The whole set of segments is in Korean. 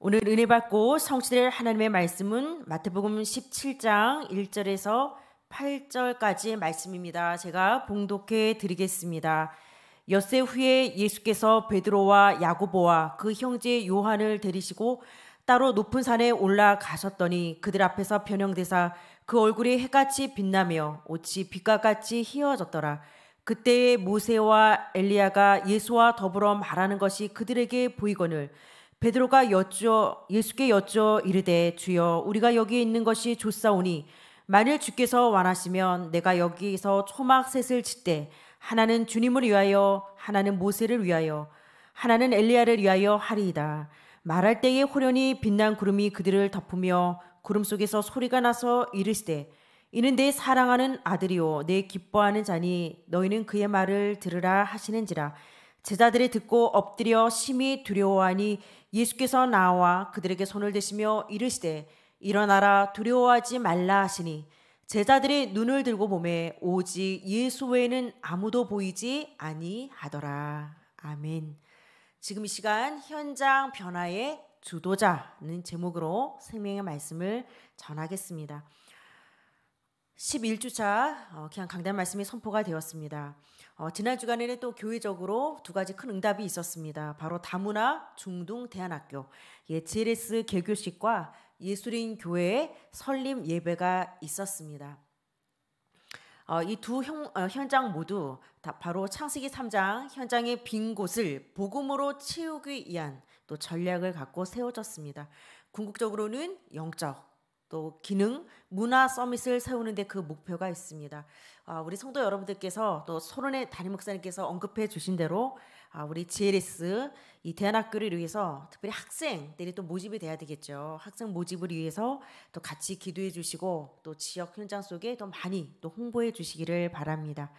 오늘 은혜 받고 성취될 하나님의 말씀은 마태복음 17장 1절에서 8절까지 의 말씀입니다. 제가 봉독해 드리겠습니다. 엿새 후에 예수께서 베드로와 야고보와 그 형제 요한을 데리시고 따로 높은 산에 올라가셨더니 그들 앞에서 변형되사 그 얼굴이 해같이 빛나며 옷이 빛과 같이 희어졌더라. 그때에 모세와 엘리야가 예수와 더불어 말하는 것이 그들에게 보이거늘 베드로가 여쭈어 예수께 여쭈어 이르되 주여 우리가 여기에 있는 것이 좋사오니 만일 주께서 원하시면 내가 여기서 초막 셋을 짓되 하나는 주님을 위하여 하나는 모세를 위하여 하나는 엘리야를 위하여 하리이다. 말할 때에 호련히 빛난 구름이 그들을 덮으며 구름 속에서 소리가 나서 이르시되 이는 내 사랑하는 아들이요 내 기뻐하는 자니 너희는 그의 말을 들으라 하시는지라 제자들이 듣고 엎드려 심히 두려워하니 예수께서 나와 그들에게 손을 대시며 이르시되 일어나라 두려워하지 말라 하시니 제자들이 눈을 들고 보매 오직 예수 외에는 아무도 보이지 아니하더라. 아멘. 지금 이 시간 현장 변화의 주도자는 제목으로 생명의 말씀을 전하겠습니다. 11주차 어, 그냥 강단 말씀이 선포가 되었습니다. 어, 지난 주간에는 또 교회적으로 두 가지 큰 응답이 있었습니다. 바로 다문화 중동 대안학교 예, GLS 개교식과 예술인 교회의 설립 예배가 있었습니다. 어, 이두 어, 현장 모두 바로 창세기 3장 현장의 빈 곳을 복음으로 채우기 위한 또 전략을 갖고 세워졌습니다. 궁극적으로는 영적 또 기능, 문화 서밋을 세우는데 그 목표가 있습니다. 아, 우리 성도 여러분들께서 또 서론의 담임 목사님께서 언급해 주신 대로 아, 우리 GLS 이 대안학교를 위해서 특별히 학생들이 또 모집이 돼야 되겠죠. 학생 모집을 위해서 또 같이 기도해 주시고 또 지역 현장 속에 더 많이 또 홍보해 주시기를 바랍니다.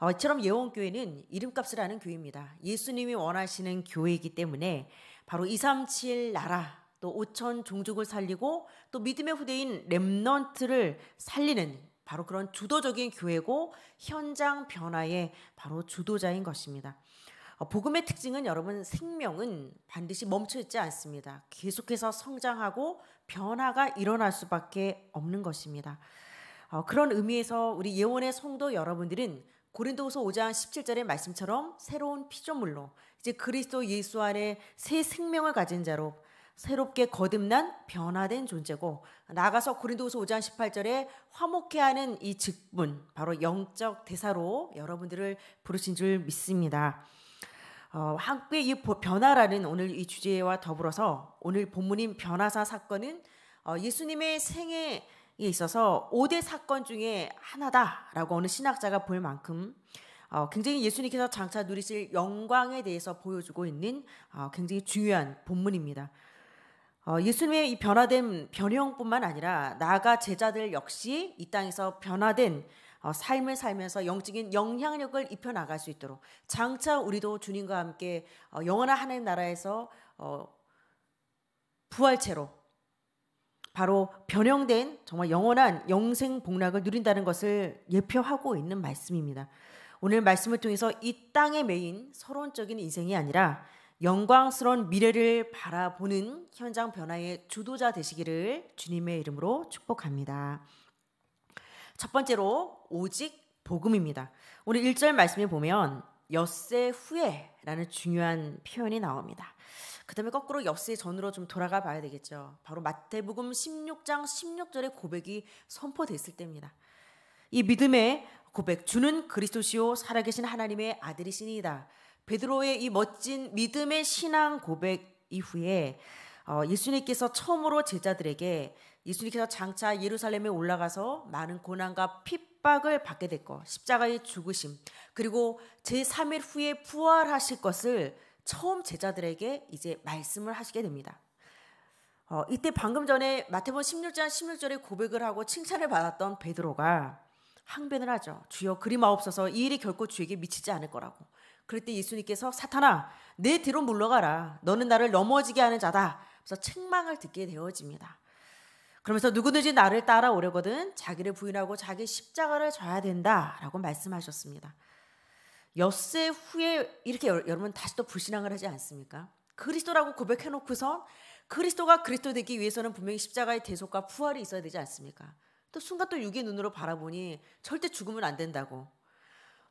어, 이처럼 예원교회는 이름값을 하는 교회입니다. 예수님이 원하시는 교회이기 때문에 바로 237 나라 또 5천 종족을 살리고 또 믿음의 후대인 렘넌트를 살리는 바로 그런 주도적인 교회고 현장 변화의 바로 주도자인 것입니다. 어, 복음의 특징은 여러분 생명은 반드시 멈춰 있지 않습니다. 계속해서 성장하고 변화가 일어날 수밖에 없는 것입니다. 어, 그런 의미에서 우리 예원의 성도 여러분들은 고린도후서 5장 17절의 말씀처럼 새로운 피조물로 이제 그리스도 예수 안에 새 생명을 가진 자로 새롭게 거듭난 변화된 존재고 나가서 고린도후서 5장 18절에 화목해하는 이 직분 바로 영적 대사로 여러분들을 부르신 줄 믿습니다. 어, 한국이 변화라는 오늘 이 주제와 더불어서 오늘 본문인 변화사 사건은 어, 예수님의 생애에 있어서 5대 사건 중에 하나다라고 어느 신학자가 볼 만큼 어, 굉장히 예수님께서 장차 누리실 영광에 대해서 보여주고 있는 어, 굉장히 중요한 본문입니다. 어, 예수님의 이 변화된 변형뿐만 아니라 나아가 제자들 역시 이 땅에서 변화된 어, 삶을 살면서 영적인 영향력을 입혀 나갈 수 있도록 장차 우리도 주님과 함께 어, 영원한 하나님 나라에서 어, 부활체로 바로 변형된 정말 영원한 영생 복락을 누린다는 것을 예표하고 있는 말씀입니다. 오늘 말씀을 통해서 이땅의메인 서론적인 인생이 아니라 영광스러운 미래를 바라보는 현장 변화의 주도자 되시기를 주님의 이름으로 축복합니다. 첫 번째로 오직 복음입니다. 오늘 1절 말씀에 보면 엿새 후에라는 중요한 표현이 나옵니다. 그다음에 거꾸로 엿새 전으로 좀 돌아가 봐야 되겠죠. 바로 마태복음 16장 16절의 고백이 선포됐을 때입니다. 이 믿음의 고백 주는 그리스도시요 살아계신 하나님의 아들이시니이다. 베드로의 이 멋진 믿음의 신앙 고백 이후에 어, 예수님께서 처음으로 제자들에게 예수님께서 장차 예루살렘에 올라가서 많은 고난과 핍박을 받게 될 것, 십자가의 죽으심 그리고 제3일 후에 부활하실 것을 처음 제자들에게 이제 말씀을 하시게 됩니다. 어, 이때 방금 전에 마태복음 16장 16절에 고백을 하고 칭찬을 받았던 베드로가 항변을 하죠. 주여 그리 마옵소서 이 일이 결코 주에게 미치지 않을 거라고. 그럴 때 예수님께서 사탄아 내 뒤로 물러가라. 너는 나를 넘어지게 하는 자다. 그래서 책망을 듣게 되어집니다. 그러면서 누구든지 나를 따라오려거든 자기를 부인하고 자기 십자가를 져야 된다라고 말씀하셨습니다. 엿새 후에 이렇게 여러분 다시 또 불신앙을 하지 않습니까? 그리스도라고 고백해놓고서 그리스도가 그리스도 되기 위해서는 분명히 십자가의 대속과 부활이 있어야 되지 않습니까? 또 순간 또 육의 눈으로 바라보니 절대 죽으면 안 된다고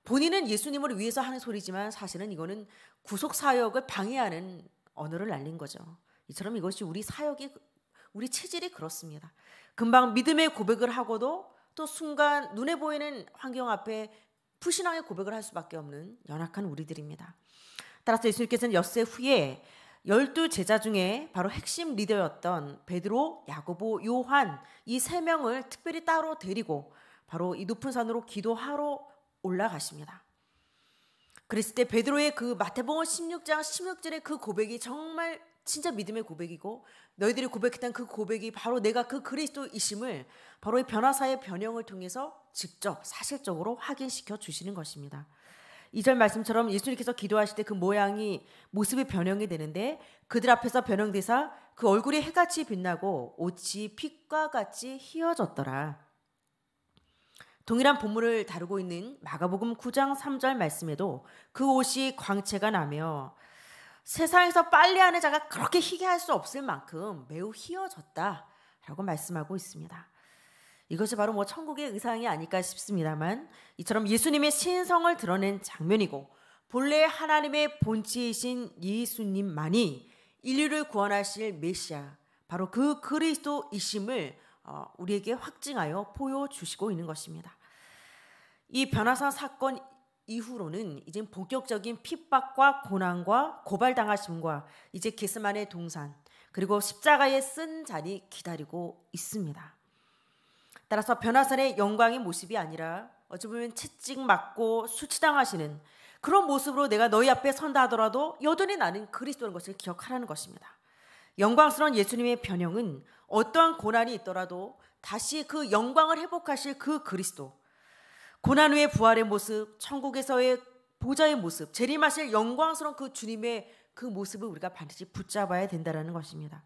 본인은 예수님을 위해서 하는 소리지만 사실은 이거는 구속 사역을 방해하는 언어를 날린 거죠. 이처럼 이것이 우리 사역이 우리 체질이 그렇습니다. 금방 믿음의 고백을 하고도 또 순간 눈에 보이는 환경 앞에 불신앙의 고백을 할 수밖에 없는 연약한 우리들입니다. 따라서 예수님께서는 엿새 후에 열두 제자 중에 바로 핵심 리더였던 베드로, 야고보, 요한 이 세 명을 특별히 따로 데리고 바로 이 높은 산으로 기도하러 올라가십니다. 그랬을 때 베드로의 그 마태복음 16장 16절의 그 고백이 정말 진짜 믿음의 고백이고 너희들이 고백했던 그 고백이 바로 내가 그 그리스도이심을 바로 이 변화사의 변형을 통해서 직접 사실적으로 확인시켜 주시는 것입니다. 이절 말씀처럼 예수님께서 기도하실 때 그 모양이 모습이 변형이 되는데 그들 앞에서 변형되사 그 얼굴이 해같이 빛나고 옷이 핏과 같이 희어졌더라. 동일한 본문을 다루고 있는 마가복음 9장 3절 말씀에도 그 옷이 광채가 나며 세상에서 빨래하는 자가 그렇게 희귀할 수 없을 만큼 매우 희어졌다라고 말씀하고 있습니다. 이것이 바로 뭐 천국의 의상이 아닐까 싶습니다만 이처럼 예수님의 신성을 드러낸 장면이고 본래 하나님의 본체이신 예수님만이 인류를 구원하실 메시아 바로 그 그리스도이심을 어, 우리에게 확증하여 보여주시고 있는 것입니다. 이 변화사 사건 이후로는 이제 본격적인 핍박과 고난과 고발당하심과 이제 게스만의 동산 그리고 십자가에 쓴 잔이 기다리고 있습니다. 따라서 변화산의 영광의 모습이 아니라 어찌 보면 채찍 맞고 수치당하시는 그런 모습으로 내가 너희 앞에 선다 하더라도 여전히 나는 그리스도인 것을 기억하라는 것입니다. 영광스러운 예수님의 변형은 어떠한 고난이 있더라도 다시 그 영광을 회복하실 그 그리스도 고난 후의 부활의 모습, 천국에서의 보좌의 모습, 재림하실 영광스러운 그 주님의 그 모습을 우리가 반드시 붙잡아야 된다는 것입니다.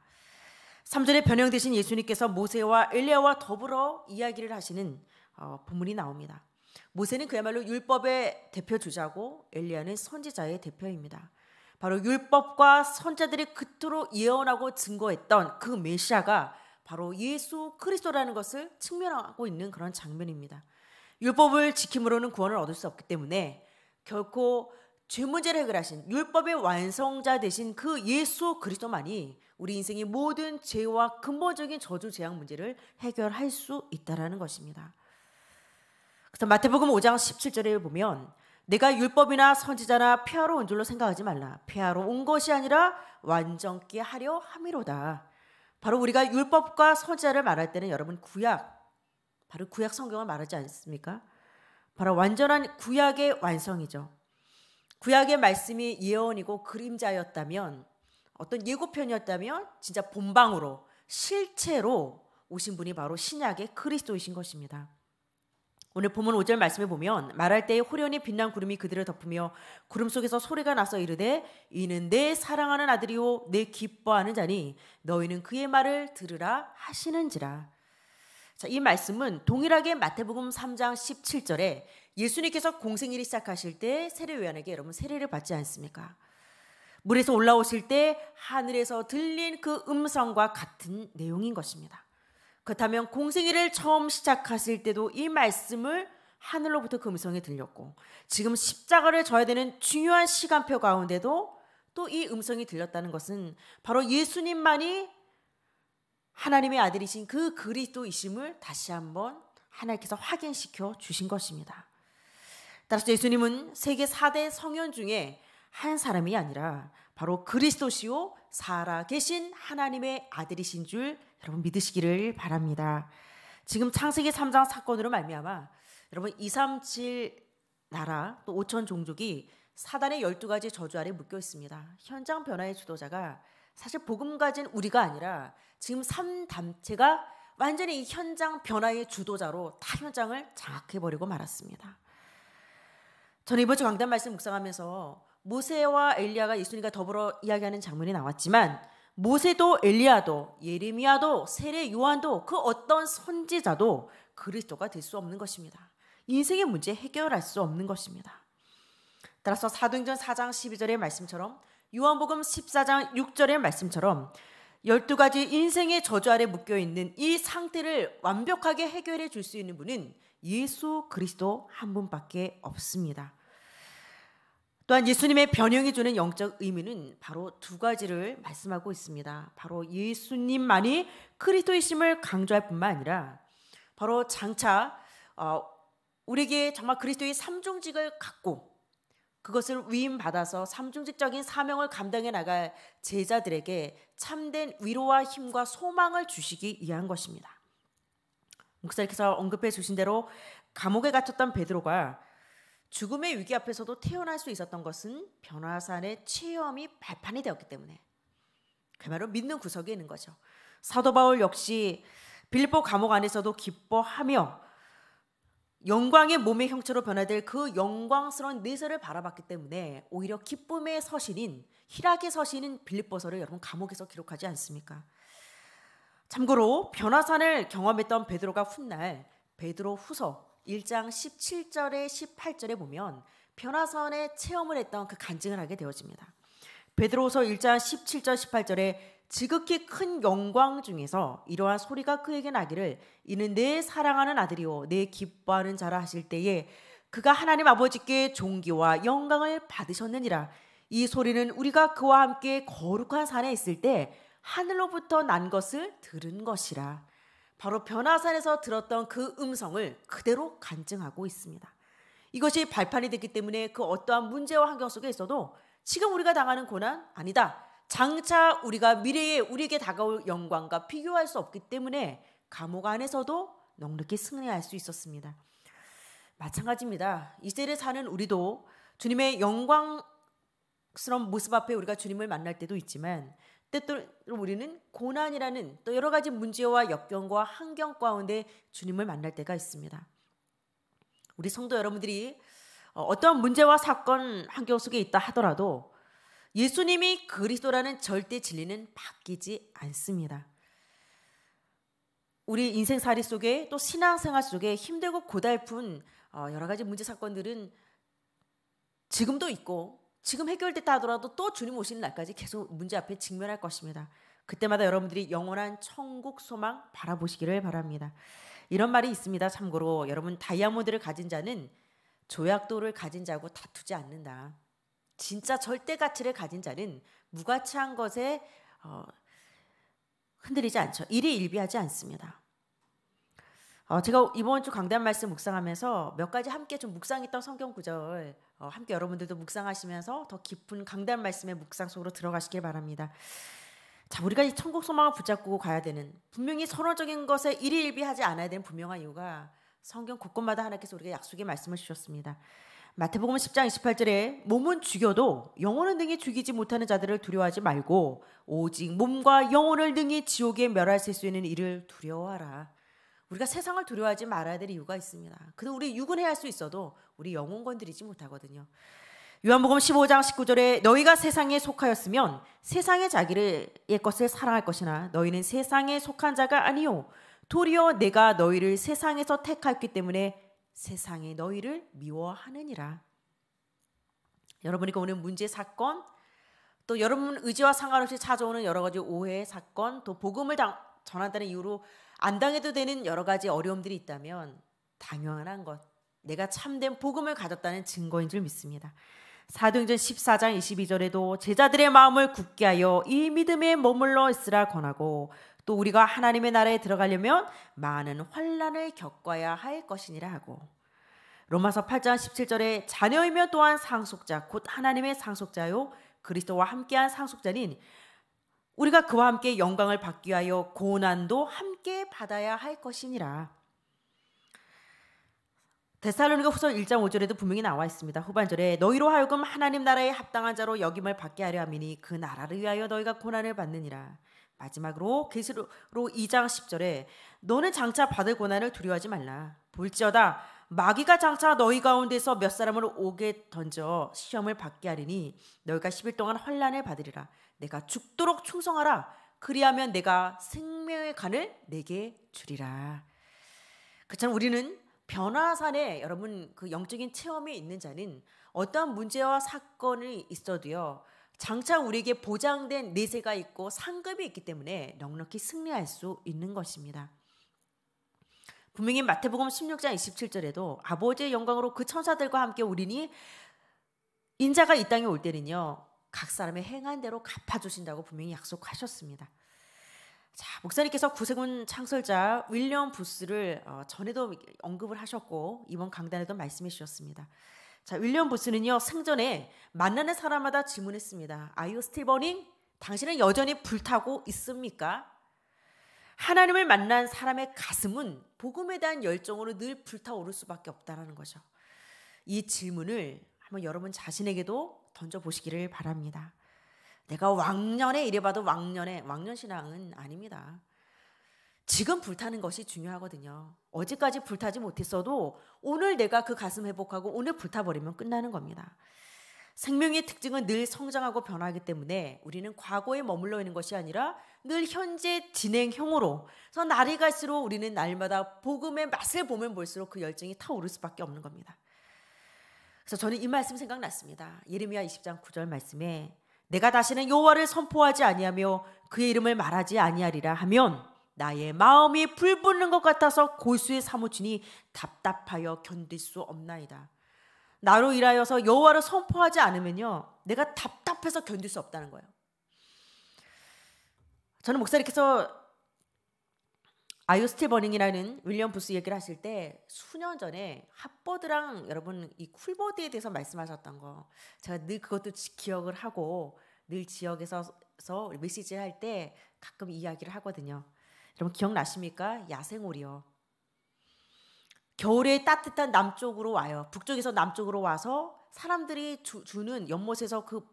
3절에 변형되신 예수님께서 모세와 엘리야와 더불어 이야기를 하시는 어, 본문이 나옵니다. 모세는 그야말로 율법의 대표 주자고 엘리야는 선지자의 대표입니다. 바로 율법과 선자들이 그토록 예언하고 증거했던 그 메시아가 바로 예수 그리스도라는 것을 측면하고 있는 그런 장면입니다. 율법을 지킴으로는 구원을 얻을 수 없기 때문에 결코 죄 문제를 해결하신 율법의 완성자 되신 그 예수 그리스도만이 우리 인생의 모든 죄와 근본적인 저주 재앙 문제를 해결할 수 있다라는 것입니다. 그래서 마태복음 5장 17절에 보면 내가 율법이나 선지자나 폐하러 온 줄로 생각하지 말라. 폐하러 온 것이 아니라 완전케 하려 함이로다. 바로 우리가 율법과 선지자를 말할 때는 여러분 구약 바로 구약 성경을 말하지 않습니까? 바로 완전한 구약의 완성이죠. 구약의 말씀이 예언이고 그림자였다면 어떤 예고편이었다면 진짜 본방으로 실체로 오신 분이 바로 신약의 그리스도이신 것입니다. 오늘 보면 5절 말씀에 보면 말할 때에 호련히 빛난 구름이 그들을 덮으며 구름 속에서 소리가 나서 이르되 이는 내 사랑하는 아들이오 내 기뻐하는 자니 너희는 그의 말을 들으라 하시는지라 자, 이 말씀은 동일하게 마태복음 3장 17절에 예수님께서 공생일이 시작하실 때 세례 요한에게 여러분 세례를 받지 않습니까? 물에서 올라오실 때 하늘에서 들린 그 음성과 같은 내용인 것입니다. 그렇다면 공생일을 처음 시작하실 때도 이 말씀을 하늘로부터 그 음성이 들렸고 지금 십자가를 져야 되는 중요한 시간표 가운데도 또 이 음성이 들렸다는 것은 바로 예수님만이 하나님의 아들이신 그 그리스도이심을 다시 한번 하나님께서 확인시켜 주신 것입니다. 따라서 예수님은 세계 4대 성현 중에 한 사람이 아니라 바로 그리스도시요 살아계신 하나님의 아들이신 줄 여러분 믿으시기를 바랍니다. 지금 창세기 3장 사건으로 말미암아 여러분 237 나라 또 5천 종족이 사단의 12가지 저주 아래 묶여 있습니다. 현장 변화의 주도자가 사실 복음 가진 우리가 아니라 지금 삼단체가 완전히 이 현장 변화의 주도자로 다 현장을 장악해버리고 말았습니다. 저는 이번 주 강단 말씀 묵상하면서 모세와 엘리야가 예수님과 더불어 이야기하는 장면이 나왔지만 모세도 엘리야도 예레미야도 세례 요한도 그 어떤 선지자도 그리스도가 될 수 없는 것입니다. 인생의 문제 해결할 수 없는 것입니다. 따라서 사도행전 4장 12절의 말씀처럼 요한복음 14장 6절의 말씀처럼 12가지 인생의 저주 아래 묶여 있는 이 상태를 완벽하게 해결해 줄 수 있는 분은 예수 그리스도 한 분밖에 없습니다. 또한 예수님의 변형이 주는 영적 의미는 바로 두 가지를 말씀하고 있습니다. 바로 예수님만이 그리스도이심을 강조할 뿐만 아니라 바로 장차 어, 우리에게 정말 그리스도의 삼중직을 갖고 그것을 위임받아서 삼중직적인 사명을 감당해 나갈 제자들에게 참된 위로와 힘과 소망을 주시기 위한 것입니다. 목사님께서 언급해 주신 대로 감옥에 갇혔던 베드로가 죽음의 위기 앞에서도 태어날 수 있었던 것은 변화산의 체험이 발판이 되었기 때문에 그말로 믿는 구석에 있는 거죠. 사도 바울 역시 빌보 감옥 안에서도 기뻐하며 영광의 몸의 형체로 변화될 그 영광스러운 내세를 바라봤기 때문에 오히려 기쁨의 서신인 희락의 서신인 빌립보서를 여러분 감옥에서 기록하지 않습니까? 참고로 변화산을 경험했던 베드로가 훗날 베드로 후서 1장 17절에 18절에 보면 변화산의 체험을 했던 그 간증을 하게 되어집니다. 베드로서 1장 17절 18절에 지극히 큰 영광 중에서 이러한 소리가 그에게 나기를 이는 내 사랑하는 아들이요 내 기뻐하는 자라 하실 때에 그가 하나님 아버지께 종귀와 영광을 받으셨느니라 이 소리는 우리가 그와 함께 거룩한 산에 있을 때 하늘로부터 난 것을 들은 것이라 바로 변화산에서 들었던 그 음성을 그대로 간증하고 있습니다. 이것이 발판이 됐기 때문에 그 어떠한 문제와 환경 속에 있어도 지금 우리가 당하는 고난 아니다. 장차 우리가 미래에 우리에게 다가올 영광과 비교할 수 없기 때문에 감옥 안에서도 넉넉히 승리할 수 있었습니다. 마찬가지입니다. 이세를 사는 우리도 주님의 영광스러운 모습 앞에 우리가 주님을 만날 때도 있지만 때때로 우리는 고난이라는 또 여러 가지 문제와 역경과 환경 가운데 주님을 만날 때가 있습니다. 우리 성도 여러분들이 어떠한 문제와 사건 환경 속에 있다 하더라도 예수님이 그리스도라는 절대 진리는 바뀌지 않습니다. 우리 인생살이 속에 또 신앙생활 속에 힘들고 고달픈 어, 여러 가지 문제 사건들은 지금도 있고 지금 해결됐다 하더라도 또 주님 오시는 날까지 계속 문제 앞에 직면할 것입니다. 그때마다 여러분들이 영원한 천국 소망 바라보시기를 바랍니다. 이런 말이 있습니다. 참고로 여러분 다이아몬드를 가진 자는 조약도를 가진 자고 다투지 않는다. 진짜 절대 가치를 가진 자는 무가치한 것에 어, 흔들리지 않죠. 일이 일비하지 않습니다. 어, 제가 이번 주 강단 말씀 묵상하면서 몇 가지 함께 좀 묵상했던 성경 구절 어, 함께 여러분들도 묵상하시면서 더 깊은 강단 말씀의 묵상 속으로 들어가시길 바랍니다. 자, 우리가 이 천국 소망을 붙잡고 가야 되는 분명히 선언적인 것에 일이 일비하지 않아야 되는 분명한 이유가 성경 곳곳마다 하나님께서 우리에게 약속의 말씀을 주셨습니다. 마태복음 10장 28절에 몸은 죽여도 영혼은 능히 죽이지 못하는 자들을 두려워하지 말고 오직 몸과 영혼을 능히 지옥에 멸하수 있는 일을 두려워하라. 우리가 세상을 두려워하지 말아야 될 이유가 있습니다. 그는 우리 육은 해할 수 있어도 우리 영혼 건드리지 못하거든요. 요한복음 15장 19절에 너희가 세상에 속하였으면 세상의 자기의 것을 사랑할 것이나 너희는 세상에 속한 자가 아니요 도리어 내가 너희를 세상에서 택하였기 때문에 세상이 너희를 미워하느니라. 여러분이 오늘 문제 사건 또 여러분 의지와 상관없이 찾아오는 여러 가지 오해 사건 또 복음을 당, 전한다는 이유로 안 당해도 되는 여러 가지 어려움들이 있다면 당연한 것 내가 참된 복음을 가졌다는 증거인 줄 믿습니다. 사도행전 14장 22절에도 제자들의 마음을 굳게 하여 이 믿음에 머물러 있으라 권하고 또 우리가 하나님의 나라에 들어가려면 많은 환란을 겪어야 할 것이니라 하고 로마서 8장 17절에 자녀이며 또한 상속자 곧 하나님의 상속자요 그리스도와 함께한 상속자는 우리가 그와 함께 영광을 받기 위하여 고난도 함께 받아야 할 것이니라. 데살로니가 후서 1장 5절에도 분명히 나와 있습니다. 후반절에 너희로 하여금 하나님 나라에 합당한 자로 여김을 받게 하려 함이니 그 나라를 위하여 너희가 고난을 받느니라. 마지막으로 계시로 2장 10절에 너는 장차 받을 고난을 두려워하지 말라. 볼지어다 마귀가 장차 너희 가운데서 몇 사람을 오게 던져 시험을 받게 하리니 너희가 10일 동안 환란을 받으리라. 내가 죽도록 충성하라. 그리하면 내가 생명의 간을 내게 주리라. 그참 우리는 변화산에 여러분 그 영적인 체험이 있는 자는 어떠한 문제와 사건이 있어도요. 장차 우리에게 보장된 내세가 있고 상급이 있기 때문에 넉넉히 승리할 수 있는 것입니다. 분명히 마태복음 16장 27절에도 아버지의 영광으로 그 천사들과 함께 우리니 인자가 이 땅에 올 때는요. 각 사람의 행한 대로 갚아 주신다고 분명히 약속하셨습니다. 자, 목사님께서 구세군 창설자 윌리엄 부스를 어, 전에도 언급을 하셨고 이번 강단에도 말씀해 주셨습니다. 자, 윌리엄 부스는요, 생전에 만나는 사람마다 질문했습니다. 아이오 스티버닝? 당신은 여전히 불타고 있습니까? 하나님을 만난 사람의 가슴은 복음에 대한 열정으로 늘 불타오를 수밖에 없다라는 거죠. 이 질문을 한번 여러분 자신에게도 던져보시기를 바랍니다. 내가 왕년에 이래봐도 왕년에 왕년 신앙은 아닙니다. 지금 불타는 것이 중요하거든요. 어제까지 불타지 못했어도 오늘 내가 그 가슴 회복하고 오늘 불타버리면 끝나는 겁니다. 생명의 특징은 늘 성장하고 변화하기 때문에 우리는 과거에 머물러 있는 것이 아니라 늘 현재 진행형으로 그래서 날이 갈수록 우리는 날마다 복음의 맛을 보면 볼수록 그 열정이 타오를 수밖에 없는 겁니다. 그래서 저는 이 말씀 생각났습니다. 예레미야 20장 9절 말씀에 내가 다시는 여호와를 선포하지 아니하며 그의 이름을 말하지 아니하리라 하면 나의 마음이 불붙는 것 같아서 골수의 사무치이 답답하여 견딜 수 없나이다. 나로 일하여서 여호와를 선포하지 않으면요. 내가 답답해서 견딜 수 없다는 거예요. 저는 목사님께서 아이오스티 버닝이라는 윌리엄 부스 얘기를 하실 때 수년 전에 핫보드랑 여러분 이 쿨보드에 대해서 말씀하셨던 거 제가 늘 그것도 기억을 하고 늘 지역에서 메시지를 할 때 가끔 이야기를 하거든요. 여러분 기억나십니까? 야생오리요. 겨울에 따뜻한 남쪽으로 와요. 북쪽에서 남쪽으로 와서 사람들이 주, 는 연못에서 그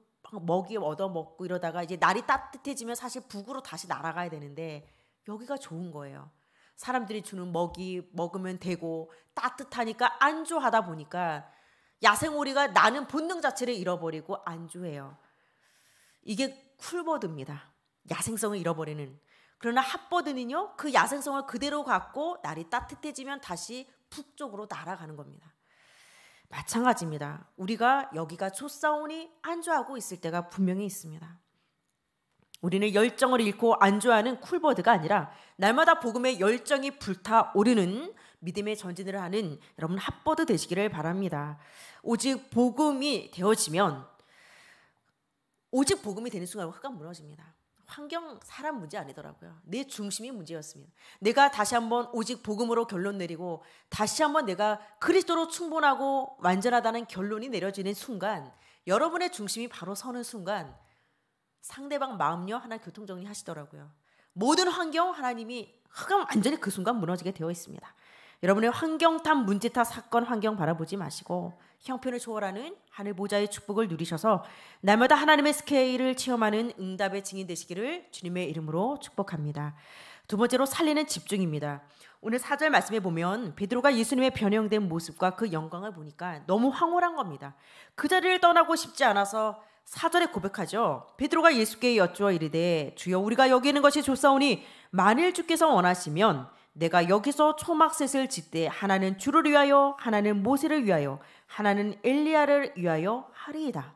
먹이 얻어 먹고 이러다가 이제 날이 따뜻해지면 사실 북으로 다시 날아가야 되는데 여기가 좋은 거예요. 사람들이 주는 먹이 먹으면 되고 따뜻하니까 안주하다 보니까 야생오리가 나는 본능 자체를 잃어버리고 안주해요. 이게 쿨버드입니다. 야생성을 잃어버리는 그러나 핫버드는요, 그 야생성을 그대로 갖고 날이 따뜻해지면 다시 북쪽으로 날아가는 겁니다. 마찬가지입니다. 우리가 여기가 초사온이 안주하고 있을 때가 분명히 있습니다. 우리는 열정을 잃고 안주하는 쿨버드가 아니라 날마다 복음의 열정이 불타오르는 믿음의 전진을 하는 여러분 핫버드 되시기를 바랍니다. 오직 복음이 되어지면 오직 복음이 되는 순간 확 무너집니다. 환경 사람 문제 아니더라고요. 내 중심이 문제였습니다. 내가 다시 한번 오직 복음으로 결론 내리고 다시 한번 내가 그리스도로 충분하고 완전하다는 결론이 내려지는 순간 여러분의 중심이 바로 서는 순간 상대방 마음요 하나 교통정리 하시더라고요. 모든 환경 하나님이 흑암 완전히 그 순간 무너지게 되어 있습니다. 여러분의 환경 탓, 문제 탓, 사건, 환경 바라보지 마시고 형편을 초월하는 하늘 모자의 축복을 누리셔서 날마다 하나님의 스케일을 체험하는 응답의 증인 되시기를 주님의 이름으로 축복합니다. 두 번째로 살리는 집중입니다. 오늘 사절 말씀에 보면 베드로가 예수님의 변형된 모습과 그 영광을 보니까 너무 황홀한 겁니다. 그 자리를 떠나고 싶지 않아서 사절에 고백하죠. 베드로가 예수께 여쭈어 이르되 주여 우리가 여기 있는 것이 좋사오니 만일 주께서 원하시면 내가 여기서 초막셋을 짓되 하나는 주를 위하여 하나는 모세를 위하여 하나는 엘리야를 위하여 하리이다.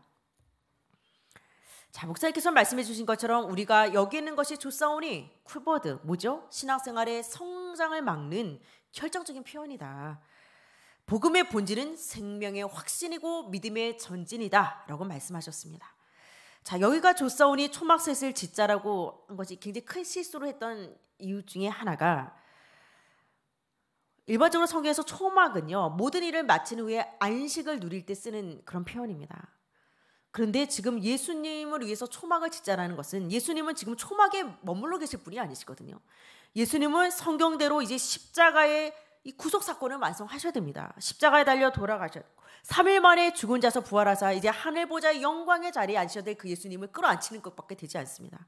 자, 목사님께서 말씀해 주신 것처럼 우리가 여기 있는 것이 조사오니 쿨버드, 뭐죠? 신앙생활의 성장을 막는 결정적인 표현이다. 복음의 본질은 생명의 확신이고 믿음의 전진이다. 라고 말씀하셨습니다. 자, 여기가 조사오니 초막셋을 짓자라고 한 것이 굉장히 큰 실수로 했던 이유 중에 하나가 일반적으로 성경에서 초막은요 모든 일을 마친 후에 안식을 누릴 때 쓰는 그런 표현입니다. 그런데 지금 예수님을 위해서 초막을 짓자라는 것은 예수님은 지금 초막에 머물러 계실 분이 아니시거든요. 예수님은 성경대로 이제 십자가의 이 구속 사건을 완성하셔야 됩니다. 십자가에 달려 돌아가셔야 3일 만에 죽은 자서 부활하사 이제 하늘 보좌 영광의 자리에 앉으셔야 될 그 예수님을 끌어안치는 것밖에 되지 않습니다.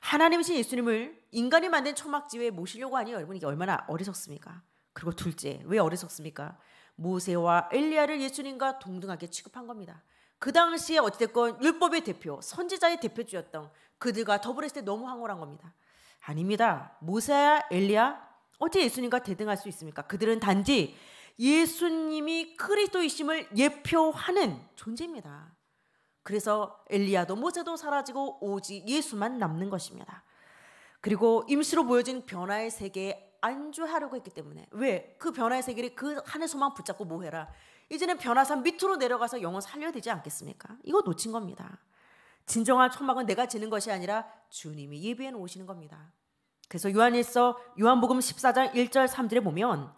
하나님이신 예수님을 인간이 만든 초막지에 모시려고 하니 여러분 이게 얼마나 어리석습니까? 그리고 둘째, 왜 어리석습니까? 모세와 엘리야를 예수님과 동등하게 취급한 겁니다. 그 당시에 어찌됐건 율법의 대표, 선지자의 대표주였던 그들과 더불어을때 너무 황홀한 겁니다. 아닙니다. 모세야 엘리야 어떻 예수님과 대등할 수 있습니까? 그들은 단지 예수님이 그리스도이심을 예표하는 존재입니다. 그래서 엘리야도 모세도 사라지고 오직 예수만 남는 것입니다. 그리고 임시로 보여진 변화의 세계에 안주하려고 했기 때문에 왜? 그 변화의 세계를 그하늘서만 붙잡고 뭐해라. 이제는 변화산 밑으로 내려가서 영혼 살려야 되지 않겠습니까? 이거 놓친 겁니다. 진정한 천막은 내가 지는 것이 아니라 주님이 예비해 놓으시는 겁니다. 그래서 요한일서 요한복음 14장 1절 3절에 보면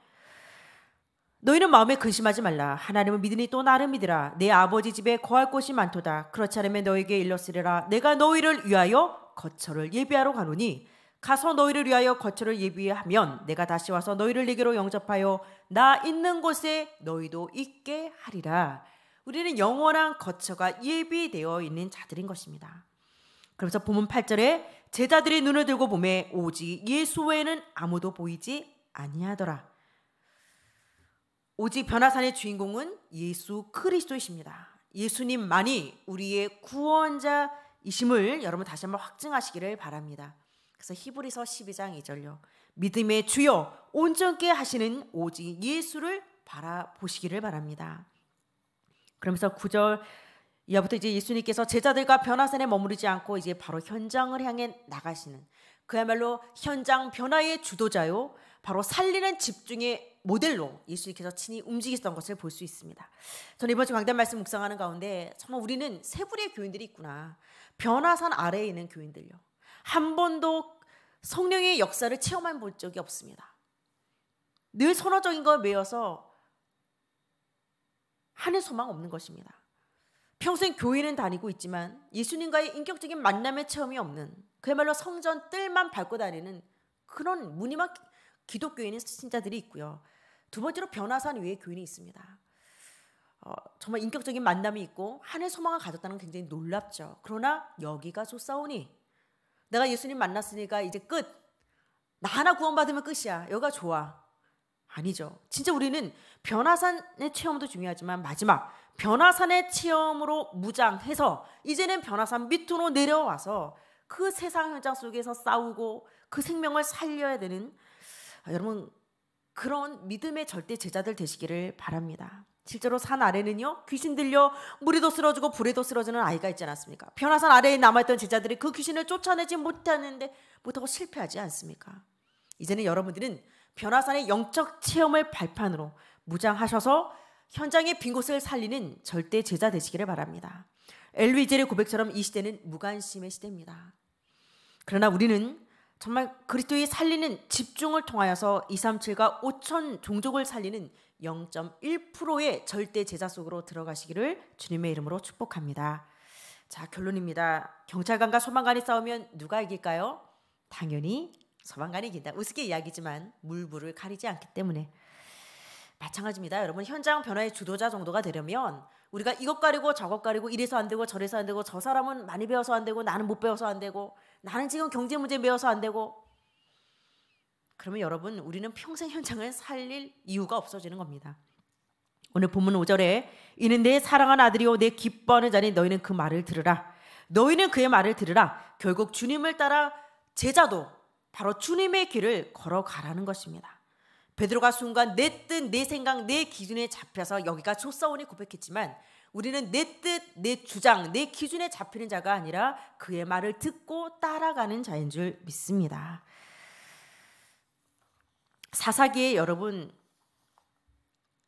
너희는 마음에 근심하지 말라 하나님을 믿으니 또 나를 믿으라 내 아버지 집에 거할 곳이 많도다 그렇지 않으면 너에게 일렀으리라 내가 너희를 위하여 거처를 예비하러 가노니 가서 너희를 위하여 거처를 예비하면 내가 다시 와서 너희를 내게로 영접하여 나 있는 곳에 너희도 있게 하리라. 우리는 영원한 거처가 예비되어 있는 자들인 것입니다. 그러서 본문 8절에 제자들이 눈을 들고 보매 오직 예수 외에는 아무도 보이지 아니하더라. 오직 변화산의 주인공은 예수 그리스도이십니다. 예수님만이 우리의 구원자이심을 여러분 다시 한번 확증하시기를 바랍니다. 그래서 히브리서 12장 2절요. 믿음의 주요 온전케 하시는 오직 예수를 바라보시기를 바랍니다. 그러면서 9절 이하부터 이제 예수님께서 제자들과 변화산에 머무르지 않고 이제 바로 현장을 향해 나가시는 그야말로 현장 변화의 주도자요 바로 살리는 집중의 모델로 예수님께서 친히 움직이셨던 것을 볼 수 있습니다. 저는 이번 주 강단 말씀 묵상하는 가운데 정말 우리는 세부의 교인들이 있구나. 변화산 아래에 있는 교인들요. 한 번도 성령의 역사를 체험한 본 적이 없습니다. 늘 선호적인 거에 매서 하늘 소망 없는 것입니다. 평생 교회는 다니고 있지만 예수님과의 인격적인 만남의 체험이 없는 그야말로 성전 뜰만 밟고 다니는 그런 무늬막 기독교인인 신자들이 있고요. 두 번째로 변화산 위에 교인이 있습니다. 어, 정말 인격적인 만남이 있고 하늘 소망을 가졌다는 건 굉장히 놀랍죠. 그러나 여기가 좁싸오니 내가 예수님 만났으니까 이제 끝. 나 하나 구원받으면 끝이야. 여가 좋아. 아니죠. 진짜 우리는 변화산의 체험도 중요하지만 마지막 변화산의 체험으로 무장해서 이제는 변화산 밑으로 내려와서 그 세상 현장 속에서 싸우고 그 생명을 살려야 되는 아, 여러분 그런 믿음의 절대 제자들 되시기를 바랍니다. 실제로 산 아래는요 귀신 들려 물에도 쓰러지고 불에도 쓰러지는 아이가 있지 않았습니까? 변화산 아래에 남아있던 제자들이 그 귀신을 쫓아내지 못하는데 못하고 실패하지 않습니까? 이제는 여러분들은 변화산의 영적 체험을 발판으로 무장하셔서 현장의 빈 곳을 살리는 절대 제자 되시기를 바랍니다. 엘리젤의 고백처럼 이 시대는 무관심의 시대입니다. 그러나 우리는 정말 그리스도의 살리는 집중을 통하여서 237과 5천 종족을 살리는 0.1%의 절대 제자 속으로 들어가시기를 주님의 이름으로 축복합니다. 자, 결론입니다. 경찰관과 소방관이 싸우면 누가 이길까요? 당연히 소방관이 이긴다. 우습게 이야기지만 물불을 가리지 않기 때문에 마찬가지입니다. 여러분 현장 변화의 주도자 정도가 되려면 우리가 이것 가리고 저것 가리고 이래서 안 되고 저래서 안 되고 저 사람은 많이 배워서 안 되고 나는 못 배워서 안 되고 나는 지금 경제 문제 배워서 안 되고 그러면 여러분 우리는 평생 현장을 살릴 이유가 없어지는 겁니다. 오늘 본문 5절에 이는 내 사랑한 아들이요 내 기뻐하는 자니 너희는 그 말을 들으라. 너희는 그의 말을 들으라. 결국 주님을 따라 제자도 바로 주님의 길을 걸어가라는 것입니다. 베드로가 순간 내 뜻, 내 생각, 내 기준에 잡혀서 여기가 조사원이 고백했지만 우리는 내 뜻, 내 주장, 내 기준에 잡히는 자가 아니라 그의 말을 듣고 따라가는 자인 줄 믿습니다. 사사기에 여러분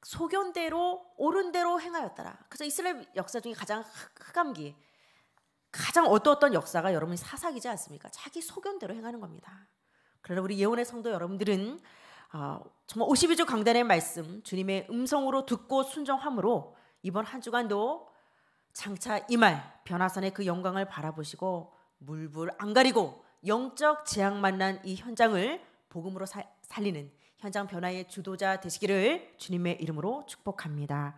소견대로 옳은 대로 행하였더라. 그래서 이스라엘 역사 중에 가장 흑암기 가장 어떠어떤 역사가 여러분이 사사기지 않습니까? 자기 소견대로 행하는 겁니다. 그러나 우리 예언의 성도 여러분들은 어, 정말 52주 강단의 말씀 주님의 음성으로 듣고 순종함으로 이번 한 주간도 장차 이말 변화선의 그 영광을 바라보시고 물불 안 가리고 영적 재앙 만난 이 현장을 복음으로 살 살리는 현장 변화의 주도자 되시기를 주님의 이름으로 축복합니다.